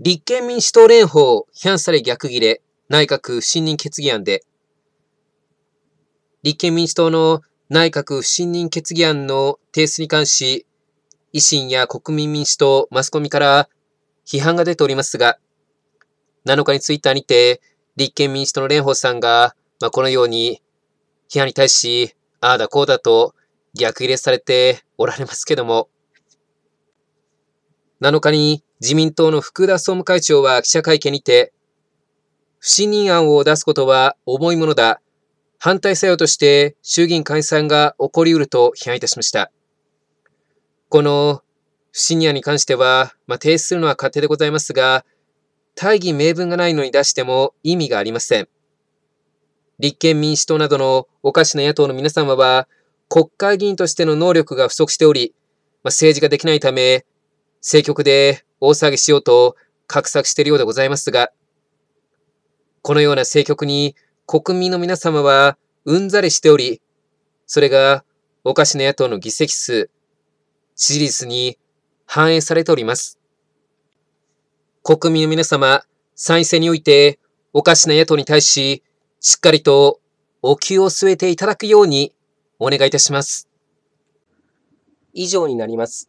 立憲民主党連邦批判され逆切れ、内閣不信任決議案で、立憲民主党の内閣不信任決議案の提出に関し、維新や国民民主党、マスコミから批判が出ておりますが、7日にツイッターにて、立憲民主党の蓮舫さんが、まあ、このように、批判に対し、ああだこうだと逆入れされておられますけども、7日に自民党の福田総務会長は記者会見にて、不信任案を出すことは重いものだ。反対作用として衆議院解散が起こりうると批判いたしました。この不信任案に関しては、まあ、提出するのは勝手でございますが、大義名分がないのに出しても意味がありません。立憲民主党などのおかしな野党の皆様は、国会議員としての能力が不足しており、まあ、政治ができないため、政局で大騒ぎしようと画策しているようでございますが、このような政局に国民の皆様はうんざりしており、それがおかしな野党の議席数、支持率に反映されております。国民の皆様、参院選においておかしな野党に対し、しっかりとお給を据えていただくようにお願いいたします。以上になります。